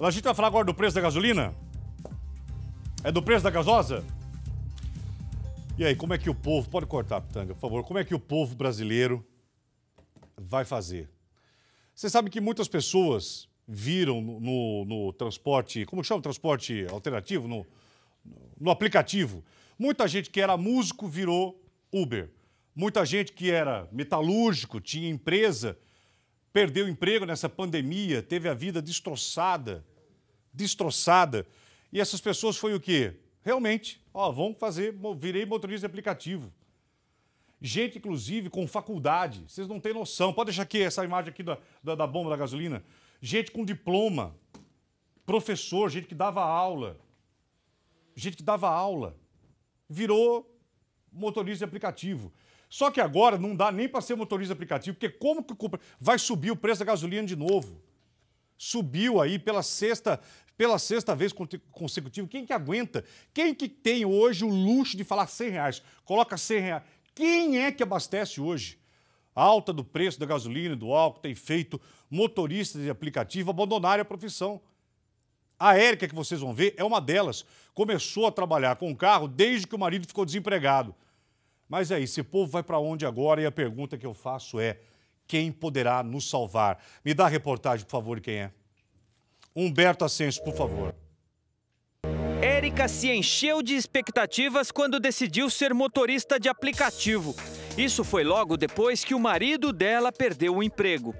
A gente vai falar agora do preço da gasolina? É do preço da gasosa? E aí, como é que o povo, pode cortar, Pitanga, por favor, como é que o povo brasileiro vai fazer? Você sabe que muitas pessoas viram no, no, no transporte, como chama o transporte alternativo? No, no aplicativo. Muita gente que era músico virou Uber. Muita gente que era metalúrgico, tinha empresa, perdeu o emprego nessa pandemia, teve a vida destroçada, destroçada. E essas pessoas foi o quê? Realmente, ó, vamos fazer, virei motorista de aplicativo. Gente, inclusive, com faculdade, vocês não têm noção. Pode deixar aqui essa imagem aqui da, da, da bomba da gasolina. Gente com diploma, professor, gente que dava aula. Gente que dava aula. Virou motorista de aplicativo. Só que agora não dá nem para ser motorista aplicativo, porque como que vai subir o preço da gasolina de novo? Subiu aí pela sexta, pela sexta vez consecutiva. Quem que aguenta? Quem que tem hoje o luxo de falar 100 reais? Coloca 100 reais. Quem é que abastece hoje? A alta do preço da gasolina, e do álcool, tem feito motoristas de aplicativo abandonarem a profissão. A Érica, que vocês vão ver, é uma delas. Começou a trabalhar com carro desde que o marido ficou desempregado. Mas aí, é esse povo vai para onde agora? E a pergunta que eu faço é: quem poderá nos salvar? Me dá a reportagem, por favor, quem é. Humberto Ascenso, por favor. Érica se encheu de expectativas quando decidiu ser motorista de aplicativo. Isso foi logo depois que o marido dela perdeu o emprego.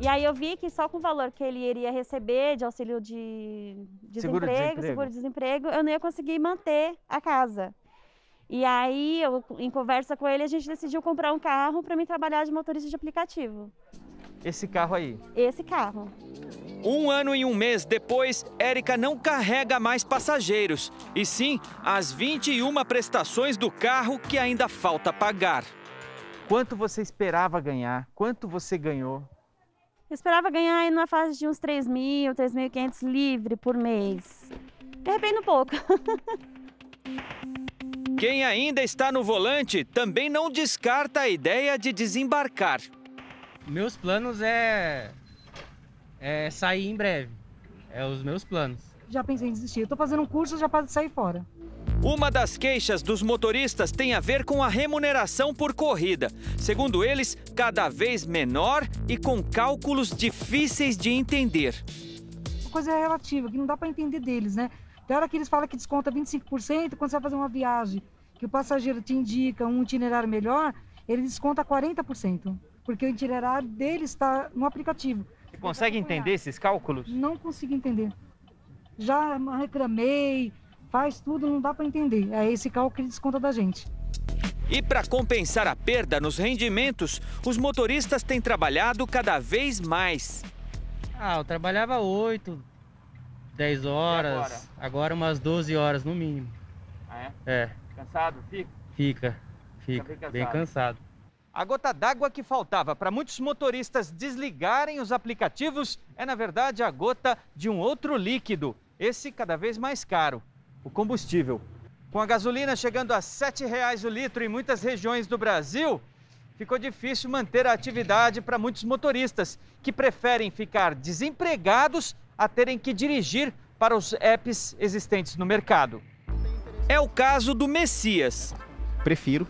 E aí eu vi que só com o valor que ele iria receber de auxílio de desemprego, seguro-desemprego, seguro -desemprego, eu não ia conseguir manter a casa. E aí, eu, em conversa com ele, a gente decidiu comprar um carro para mim trabalhar de motorista de aplicativo. Esse carro aí? Esse carro. Um ano e um mês depois, Érica não carrega mais passageiros, e sim as 21 prestações do carro que ainda falta pagar. Quanto você esperava ganhar? Quanto você ganhou? Eu esperava ganhar na fase de uns 3 mil, 3.500 livre por mês. De repente, um pouco. Quem ainda está no volante também não descarta a ideia de desembarcar. Meus planos é, é sair em breve. É os meus planos. Já pensei em desistir. Estou fazendo um curso já para sair fora. Uma das queixas dos motoristas tem a ver com a remuneração por corrida. Segundo eles, cada vez menor e com cálculos difíceis de entender. Uma coisa relativa, que não dá para entender deles, né? Tem hora que eles falam que desconta 25% quando você vai fazer uma viagem, que o passageiro te indica um itinerário melhor, ele desconta 40%, porque o itinerário dele está no aplicativo. Você consegue entender esses cálculos? Não consigo entender. Já reclamei, faz tudo, não dá para entender. É esse cálculo que desconta da gente. E para compensar a perda nos rendimentos, os motoristas têm trabalhado cada vez mais. Ah, eu trabalhava oito, 10 horas. Agora? agora? umas 12 horas no mínimo. Ah, é? É. Cansado? Fica? Fica. Fica. Bem cansado. bem cansado. A gota d'água que faltava para muitos motoristas desligarem os aplicativos é, na verdade, a gota de um outro líquido, esse cada vez mais caro, o combustível. Com a gasolina chegando a R$ 7,00 o litro em muitas regiões do Brasil, ficou difícil manter a atividade para muitos motoristas que preferem ficar desempregados a terem que dirigir para os apps existentes no mercado. É o caso do Messias. Prefiro.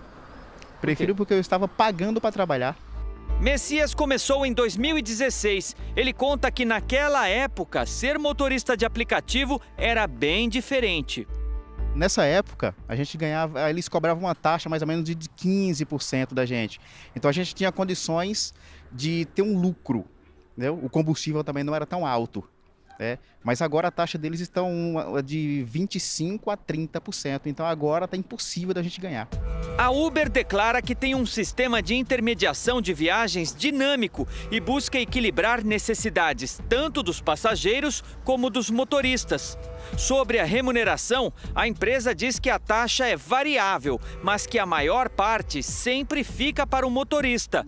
Prefiro porque eu estava pagando para trabalhar. Messias começou em 2016. Ele conta que naquela época ser motorista de aplicativo era bem diferente. Nessa época, a gente ganhava, eles cobravam uma taxa mais ou menos de 15% da gente. Então a gente tinha condições de ter um lucro. Entendeu? O combustível também não era tão alto. É, mas agora a taxa deles está de 25% a 30%, então agora está impossível da gente ganhar. A Uber declara que tem um sistema de intermediação de viagens dinâmico e busca equilibrar necessidades tanto dos passageiros como dos motoristas. Sobre a remuneração, a empresa diz que a taxa é variável, mas que a maior parte sempre fica para o motorista.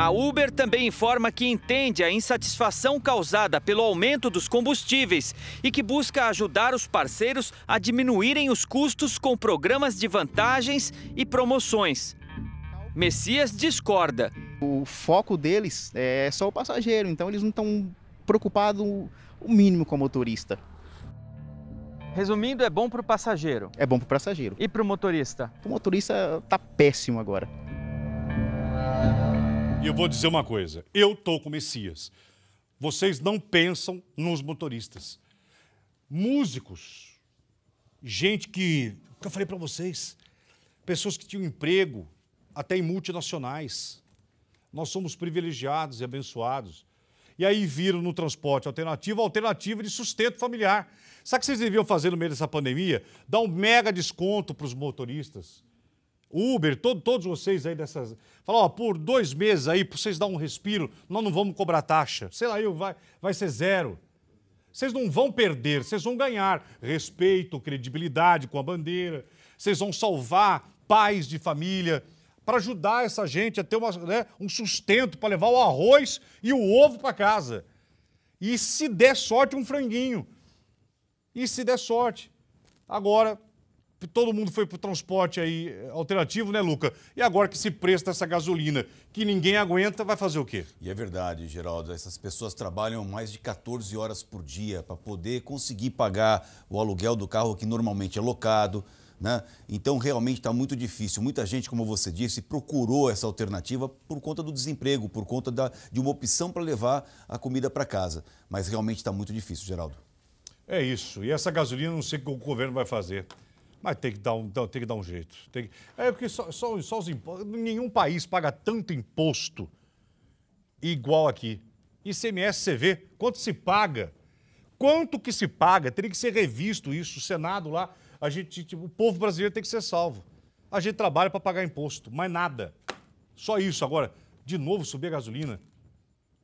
A Uber também informa que entende a insatisfação causada pelo aumento dos combustíveis e que busca ajudar os parceiros a diminuírem os custos com programas de vantagens e promoções. Messias discorda. O foco deles é só o passageiro, então eles não estão preocupados o mínimo com o motorista. Resumindo, é bom para o passageiro. É bom para o passageiro. E para o motorista? O motorista está péssimo agora. E eu vou dizer uma coisa: eu estou com o Messias. Vocês não pensam nos motoristas. Músicos, gente que. que eu falei para vocês. Pessoas que tinham emprego, até em multinacionais. Nós somos privilegiados e abençoados. E aí viram no transporte alternativo alternativa de sustento familiar. Sabe o que vocês deviam fazer no meio dessa pandemia? Dar um mega desconto para os motoristas Uber, todo, todos vocês aí dessas. Falar, ó, por dois meses aí, para vocês dar um respiro, nós não vamos cobrar taxa. Sei lá, eu, vai, vai ser zero. Vocês não vão perder, vocês vão ganhar respeito, credibilidade com a bandeira. Vocês vão salvar pais de família para ajudar essa gente a ter uma, né, um sustento para levar o arroz e o ovo para casa. E se der sorte, um franguinho. E se der sorte. Agora, todo mundo foi para o transporte aí eh, alternativo, né, Luca? E agora que se presta essa gasolina, que ninguém aguenta, vai fazer o quê? E é verdade, Geraldo. Essas pessoas trabalham mais de 14 horas por dia para poder conseguir pagar o aluguel do carro que normalmente é locado. Né? Então, realmente está muito difícil. Muita gente, como você disse, procurou essa alternativa por conta do desemprego, por conta da, de uma opção para levar a comida para casa. Mas realmente está muito difícil, Geraldo. É isso. E essa gasolina, não sei o que o governo vai fazer. Mas tem que dar um, tem que dar um jeito. Que... É porque só, só, só os impostos. Nenhum país paga tanto imposto igual aqui. ICMS, você vê quanto se paga. Quanto que se paga? Teria que ser revisto isso. O Senado lá, a gente, tipo, o povo brasileiro tem que ser salvo. A gente trabalha para pagar imposto, mas nada. Só isso. Agora, de novo subir a gasolina,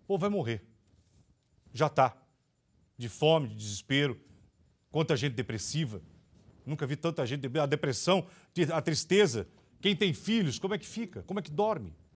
o povo vai morrer. Já tá. De fome, de desespero, quanta gente depressiva. Nunca vi tanta gente, a depressão, a tristeza. Quem tem filhos, como é que fica? Como é que dorme?